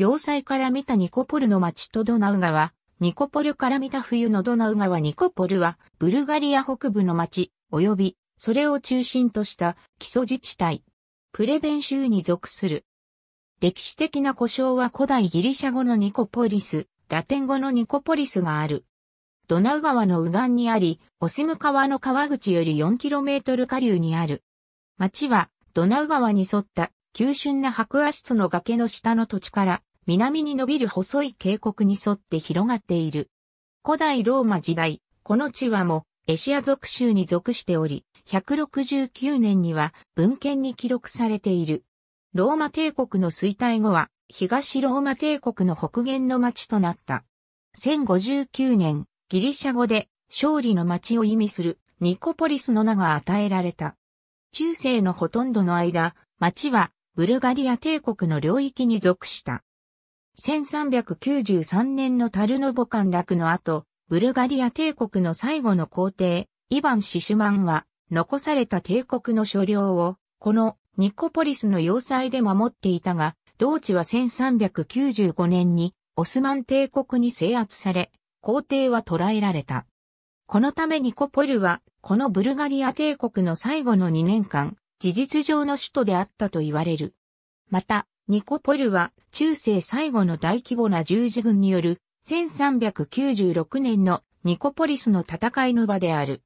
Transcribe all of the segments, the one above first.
要塞から見たニコポルの町とドナウ川、ニコポルから見た冬のドナウ川ニコポルは、ブルガリア北部の町、及び、それを中心とした基礎自治体、プレベン州に属する。歴史的な故障は古代ギリシャ語のニコポリス、ラテン語のニコポリスがある。ドナウ川の右岸にあり、オスム川の川口より 4km 下流にある。町は、ドナウ川に沿った、急峻な白亜質の崖の下の土地から、南に伸びる細い渓谷に沿って広がっている。古代ローマ時代、この地はもエシア属州に属しており、169年には文献に記録されている。ローマ帝国の衰退後は、東ローマ帝国の北限の町となった。1059年、ギリシャ語で勝利の町を意味するニコポリスの名が与えられた。中世のほとんどの間、町はブルガリア帝国の領域に属した。1393年のタルノボ陥落の後、ブルガリア帝国の最後の皇帝、イヴァン・シシュマンは、残された帝国の所領を、このニコポリスの要塞で守っていたが、同地は1395年にオスマン帝国に制圧され、皇帝は捕らえられた。このためニコポルは、このブルガリア帝国の最後の2年間、事実上の首都であったと言われる。また、ニコポルは中世最後の大規模な十字軍による1396年のニコポリスの戦いの場である。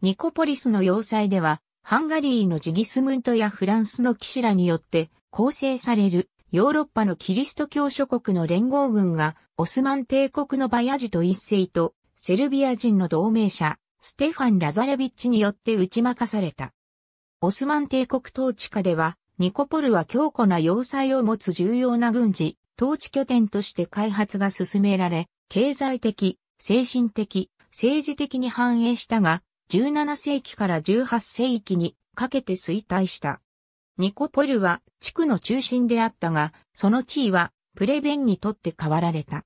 ニコポリスの要塞では、ハンガリーのジギスムントやフランスの騎士らによって構成されるヨーロッパのキリスト教諸国の連合軍がオスマン帝国のバヤジと一世とセルビア人の同盟者ステファン・ラザレビッチによって打ち負かされた。オスマン帝国統治下ではニコポルは強固な要塞を持つ重要な軍事、統治拠点として開発が進められ、経済的、精神的、政治的に繁栄したが、17世紀から18世紀にかけて衰退した。ニコポルは地区の中心であったが、その地位はプレベンにとって変わられた。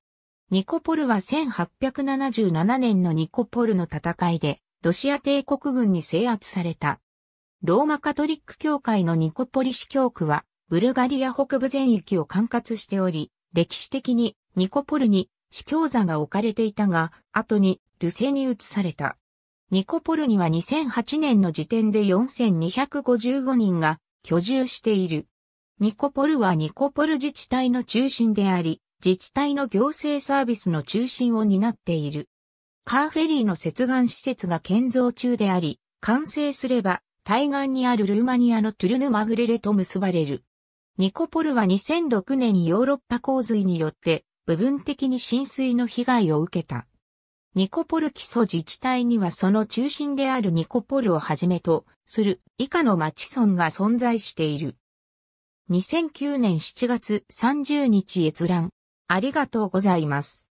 ニコポルは1877年のニコポルの戦いで、ロシア帝国軍に制圧された。ローマカトリック教会のニコポリ市教区は、ブルガリア北部全域を管轄しており、歴史的にニコポルに市教座が置かれていたが、後にルセに移された。ニコポルには2008年の時点で4255人が居住している。ニコポルはニコポル自治体の中心であり、自治体の行政サービスの中心を担っている。カーフェリーの接岸施設が建造中であり、完成すれば対岸にあるルーマニアのトゥルヌマグレレと結ばれる。ニコポルは2006年にヨーロッパ洪水によって部分的に浸水の被害を受けた。ニコポル基礎自治体にはその中心であるニコポルをはじめとする以下の町村が存在している。2009年7月30日閲覧。ありがとうございます。